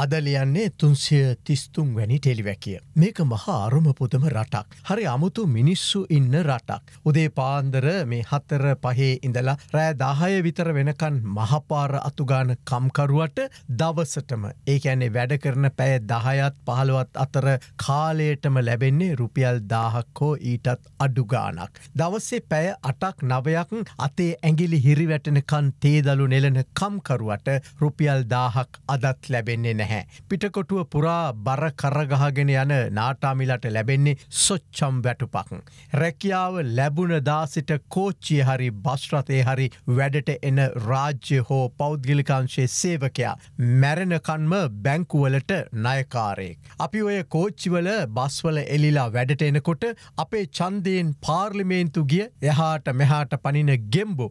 අදලියන්නේ තුන්සිය තිස්තුම් වැනි ටෙලිවැකිය. මේක මහා අරුමපුතම රටක්. හරි අමුතු මිනිස්සු ඉන්න රටක්. උදේ පාන්දර මේ හතර පහේ ඉඳලා රෑ දාහය විතර වෙනකන් මහපාර අතුගාන කම්කරුවට දවසටම ඒ ඇනේ වැඩ කරන පැය දහයත් පහළුවත් අතර කාලයටම ලැබෙන්නේ රුපියල් දාහක්කෝ ඊටත් අඩුගානක්. දවස්සේ පැය අටක් නවයක් අතේ ඇගිලි හිරිවැටෙනකන් තේදලු නෙලන කම්කරුවට රුපියල් දාහක් අදත් ලැබෙන්නේ නැහැ. පිටකොටුව පුරා බර කරගහගෙන යන නාටාමිලට ලැබෙන්නේ සොච්චම් වැටුපක්. රැකියාව ලැබුණ දාසිට කෝච්චිය හරි බස්රතය හරි වැඩට එන රාජ්‍ය හෝ පෞද්ගිලිකාංශයේ සේවකයා. මැරණකන්ම බැංකුවලට නයකාරයෙක්. අපි ඔය කෝච්චිවල බස්වල එලිලා වැඩට එනකොට අපේ චන්දයෙන් පාර්ලිමේන්තු ගිය එහාට මෙහාට පනින ගෙම්බෝ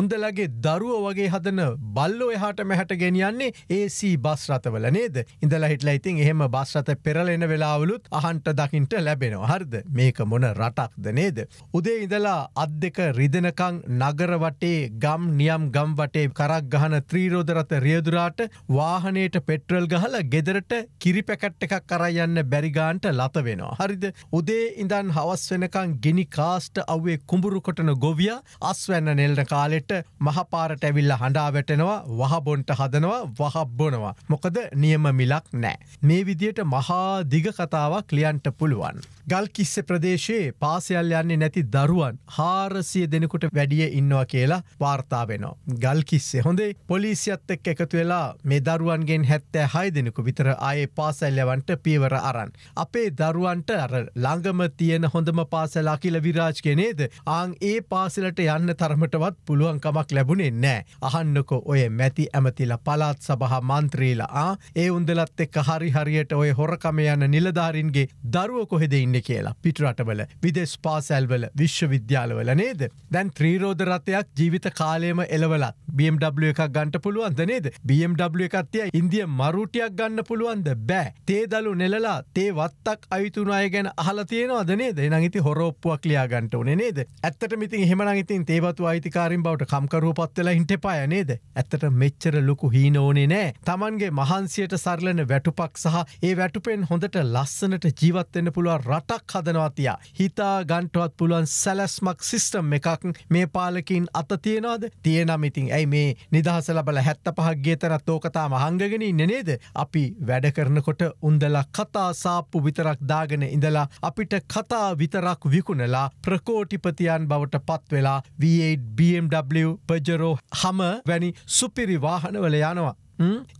උන්දලගේ දරුව වගේ හදන බල්ලෝ එහාට මෙහැට ගෙනියන්නේ ඒසී බස්රත රටවල නේද ඉඳලා හිටලා ඉතින් එහෙම බස්රත පෙරලෙන වෙලාවලුත් අහන්ට දකිින්ට ලැබෙනවා හර්ද මේක මොන රටක්ද නේද. උදේ ඉඳලා අත් දෙක රිදනකං නගරවටේ ගම් නියම් ගම් වටේ කරක් ගහන ත්‍රීරෝධරත රියදුරාට වාහනයට පෙට්‍රල් ගහල ගෙදරට කිරි පැකට් එකක් කරයන්න බැරිගාන්ට ලත වෙනවා. හරිද උදේ ඉඳන් හවස් වෙනකං ගිනි කාස්ට අවේ කුඹුරුකොටන ගොවිය අස්වැන්න නෙල්න කාලෙට මහපාරට ඇවිල්ල හඬා වැටෙනවා වහබොන්ට හදනවා වහබ්බොනවා. මොකද නියම මිලක් නෑ. මේ විදියට මහා දිග කතාවක් ලියන්ට පුළුවන්. ගල් කිස්ස ප්‍රදේශයේ පාසයල් යන්නේ නැති දරුවන් හාරසිය දෙනෙකුට වැඩිය ඉන්නවා කියලා වාර්තා වෙනවා. ගල් කිස්සේ හොඳේ පොලිසියත් එක් එකතු වෙලා මේ දරුවන්ගෙන් හැත්තෑ හය දෙනෙකු විතර ආයේ පාසැල්ලවන්ට පියවර අරන්. අපේ දරුවන්ට අර ළඟම තියෙන හොඳම පාසලා කියල විරාජ්ගෙනේද ආං ඒ පාසලට යන්න තරමටවත් පුළුවන්කමක් ලැබුණේ නෑ. අහන්නකො ඔය මැති ඇමතිල පලාත් සබහ මන්ත්‍රීලා කියනවා ඒ උන්දලත් එක් හරි හරියට ඔය හොරකම යන නිලධාරින්ගේ දරුව කොහෙද ඉන්න කියලා පිටරටවල විදෙස් පාසැල්වල විශ්වවිද්‍යාලවල නේද. දැන් ත්‍රීරෝධරතයක් ජීවිත කාලයම එලවලත් BMW එකක් ගන්ට පුළුවන්ද නේද BMW එකත්තිය ඉන්දිය මරුටියක් ගන්න පුළුවන්ද බෑ තේදලු නෙලලා තේ වත්තක් අයුතුනාය ගැන අහල තියෙනවාද නේද එනං ඉති හොරෝප්පුවක් ලියා ගන්ට ඕනේ නේද ඇත්තට මිති හෙමනගඉතින් තේවතු අයිතිකාරින් බවට කම්කරුව පත්වෙලා හිට පාය නේද ඇත්තට මෙච්චර ලොකු හීනෝනේ නෑ තමන්ගේ මහන් වහන්සේට සරලන වැටුපක් සහ ඒ වැටුපෙන් හොඳට ලස්සනට ජීවත්වෙන්න පුළුවන් රටක් හදනවතියා. හිතා ගන්ටවත් පුළුවන් සැලැස්මක් සිිස්ටම් එකක් මේ පාලකින් අත තියෙනවාද තියෙනමිතින් ඇයි මේ නිදහස ලබල හැත්ත පහක්ගේ තරත් ඕෝකතාම හංගගෙන නනේද අපි වැඩ කරනකොට උන්දලා කතා සාප්පු විතරක් දාගෙන ඉඳලා අපිට කතා විතරක් විකුණලා ප්‍රකෝටිපතියන් බවට පත්වෙලා V8 BMW පජරෝ හම වැනි සුපිරි වාහනවල යනවා.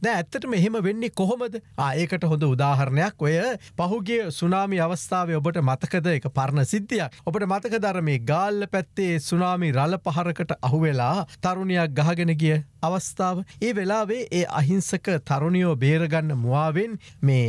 දැ ඇත්තට මෙහෙම වෙන්නේ කොහොමද ආයකට හොඳ උදාහරණයක් ඔය පහුගේ සුනාමි අවස්ථාව ඔබට මතකද එක පරණ සිද්ධියක් ඔබට මතක දරමේ ගාල්ල පැත්තේ සුනාමි රල පහරකට අහුවෙලා තරුණයක් ගහගෙන ගිය අවස්ථාව ඒ වෙලාවේ ඒ අහිංසක තරුණියෝ බේරගන්න මවාවෙන් මේ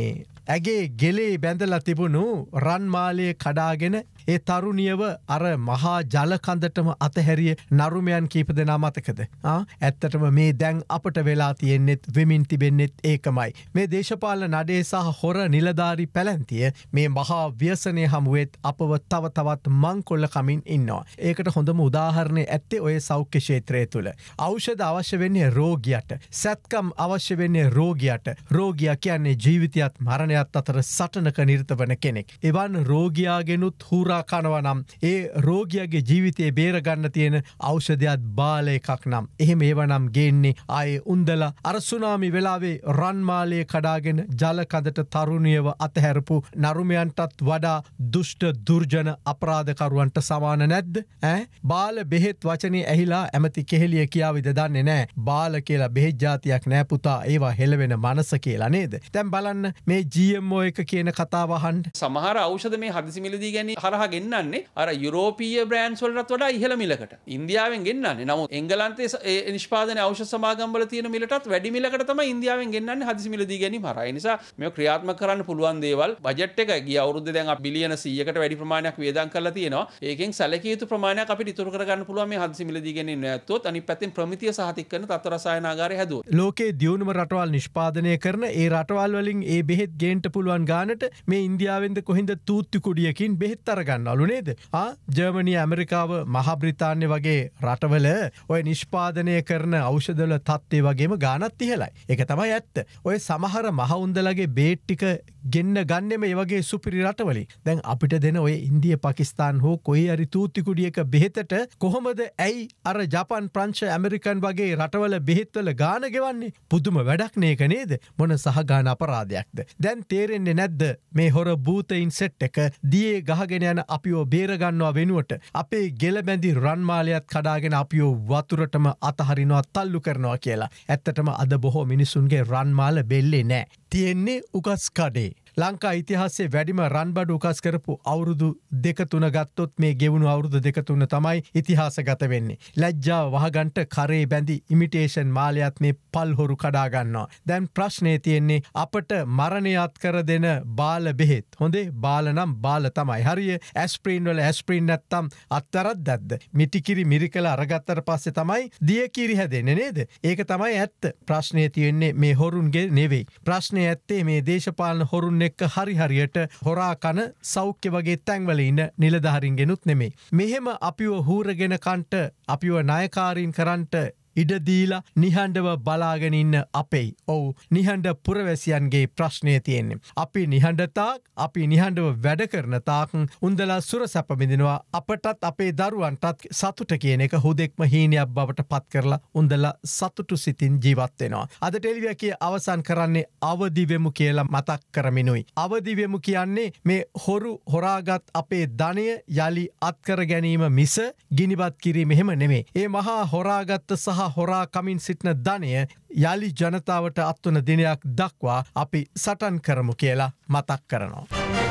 ඇගේ ගෙලේ බැඳල තිබුණු රන්මාලය කඩාගෙන ඒ තරුණියව අර මහා ජලකඳටම අතහැරිය නරුමයන් කීප දෙනා මතකද. ඇත්තටම මේ දැන් අපට වෙලා තියෙන්නෙත් වෙමින් තිබෙන්නෙත් ඒකමයි. මේ දේශපාල නඩේ සහ හොර නිලධාරි පැලැන්තිය මේ මහා ව්‍යසනය හමුවත් අපව තව තවත් මංකොල්ල කමින් ඉන්නවා. ඒකට හොඳම උදාහරණය ඇත්තේ ඔය සෞඛ්‍ය ශේත්‍රය තුළ. අෞෂධ අවශ්‍ය වෙන්නේ රෝගියට. සැත්කම් අවශ්‍ය වෙන්නේ රෝගියට රෝගිය කියන්නේ ජීවිතයත් මරණය ජනගහනයක් අතර සටනක නිර්ත වන කෙනෙක්. එවන් රෝගයාගෙනුත් හූරාකනව නම් ඒ රෝගියගේ ජීවිතය බේරගන්න තියෙන අෞෂධයක් බාල එකක් නම්. එහෙම ඒවනම් ගේන්නේ ආය උන්දල අරසුනාමි වෙලාවේ රන්මාලය කඩාගෙන ජලකදට තරුණියව අතහැරපු නරුමයන්ටත් වඩා දුෂ්ට දුර්ජන අපරාධකරුවන්ට සමාන නැද්ද ඇ බාල බෙහෙත් වචනය ඇහිලා ඇමති කෙහෙලිය කියාවිද දන්නේ නෑ බාල කියලා බෙහෙජ්ජාතියක් නෑපුතා ඒවා හෙළවෙන මනස කියලා නේද. තැම් බලන්න මේ ජී ජම්ෝ එක කියන කතාවහන් සමහර අවෂද මේ හදිසිමිලදී ගැන හරහ ගන්නන්නේ අර යුරෝපීය බ්‍රෑන්ස්වල්ලත් වඩා ඉහළ මිලකට ඉන්දියාවෙන් ගන්නන්නේ නමුත් එංගලන්තේ නිෂ්පාන අවෂ සමාගම්බල තියන මිලටත් වැඩිමිලකට තම ඉන්දියාවෙන් ගන්න හදිසිමිලදී ගැන හරයි නිසා මෙ ක්‍රියාත්ම කරන්න පුළුවන් දේවල් බජට් එක ගිය අවුරුද දැන් බිලියන සියකට වැඩි ප්‍රමාණයක් වේදන් කරලා තියෙනවා ඒකෙන් සැලකේතු ප්‍රමාණයක් අපි ඉතුර කරගන්න පුළුවන් මේ හදිසිමිලදී ගැන නැත්තොත් අනි පැතින් ප්‍රමිතිය සහතික් කරන තත්තරසායනාගාර හැදුව ලෝකේ දියුණුම රටවල් නිෂ්පාදනය කරන ඒ රටවල් වලින් ඒ බෙහෙත් ගේ එන්ට පුළුවන් ගානට මේ ඉන්දියාවෙන්ද කොහින්ද තූත්තු කුඩියකින් බෙහෙත් අරගන්න අලුනේද ජර්මණී ඇමරිකාව මහබ්‍රිතාන්‍ය වගේ රටවල ඔය නිෂ්පාදනය කරන අෞෂදල තත්ත්ේ වගේම ගානත් ඉහලයි එක තමයි ඇත්ත ඔය සමහර මහවුන්දලගේ බේට්ටික ගෙන්න්න ගන්නෙම ඒවගේ සුපිරි රටවලින් දැන් අපිට දෙන ඔය ඉන්දිය පකිස්ාන් හෝ කොයි අරි තූතිකුඩියක බෙහෙතට කොහොමද ඇයි අර ජපන් ප්‍රංශ ඇමරිකන් වගේ රටවල බෙහිත්වල ගාන ගෙවන්නේ පුදුම වැඩක් නේක නේද මොන සහගාන අපරාධයක්ද දැන් තේරෙන්නේ නැද්ද මේ හොර භූතයින් සෙට් එක දියේ ගහගෙන යන අපිෝ බේරගන්නවා වෙනුවට අපේ ගෙලබැඳි රන්මාලයත් කඩාගෙන අපිෝ වතුරටම අතහරිනවා තල්ලු කරනවා කියලා ඇත්තටම අද බොහෝ මිනිසුන්ගේ රන්මාල බෙල්ලේ නෑ තියෙන්නේ උකස් කඩේ. ලංකා ඉතිහාසේ වැඩිම රන්බඩ උකස් කරපු අවුරුදු දෙකතුන ගත්තොත් මේ ගෙවුණු අවුරුදු දෙකතුන්න තමයි ඉතිහාස ගත වෙන්නේ. ලැජ්ජා වහගන්ට කරේ බැඳි ඉමිටේෂන් මාලයත් මේ පල්හොරු කඩාගන්නවා. දැන් ප්‍රශ්නය තියෙන්නේ අපට මරණයත් කර දෙන බාල බෙහෙත්. හොඳේ බාලනම් බාල තමයි හරිය ඇස්ප්‍රීන්වල ඇස්ප්‍රීන් නැත්තම් අත්තරත් දැද්ද. මිටිකිරි මිරිකල අරගත්තර පස්සෙ තමයි දියකිරි හැදෙන නේද. ඒක තමයි ඇත්ත ප්‍රශ්නය තියෙන්නේ මේ හොරුන්ගේ නෙවෙයි. ප්‍රශ්නය ඇත්තේ මේ දේශපාලන හොරුන් එක්ක හරි හරියට හොරාකන සෞඛ්‍ය වගේ තැන්වලඉන්න නිලධහරින්ගෙනුත් නෙමේ. මෙහෙම අපිව හූරගෙන කන්ට අපිව නයකාරීන් කරන්ට ඉඩදීලා නිහඬව බලාගෙනඉන්න අපේ ඔවු නිහඬ පුරවැසියන්ගේ ප්‍රශ්නය තියෙන්නේ. අපි නිහඬතාක් අපි නිහඬව වැඩ කරනතාක් උන්දලා සුර සැපමිඳෙනවා අපටත් අපේ දරුවන්ටත් සතුට කියන එක හුදෙක්ම හීනයක් බවට පත් කරලා උන්දලා සතුටු සිතින් ජීවත්වෙනවා. අද ටෙලිවිය කිය අවසන් කරන්නේ අවදිවෙමු කියලා මතක් කරමිනුයි. අවදිවෙමු කියන්නේ මේ හොරු හොරාගත් අපේ ධනය යළි අත්කර ගැනීම මිස ගිනිවත් කිරීම මෙහෙම නෙමේ. ඒ මහා හොරාගත්ත සහ සහ හොරාකමින් සිටින ධනය යළි ජනතාවට අත්වන දිනයක් දක්වා අපි සටන් කරමු කියලා මතක් කරනවා.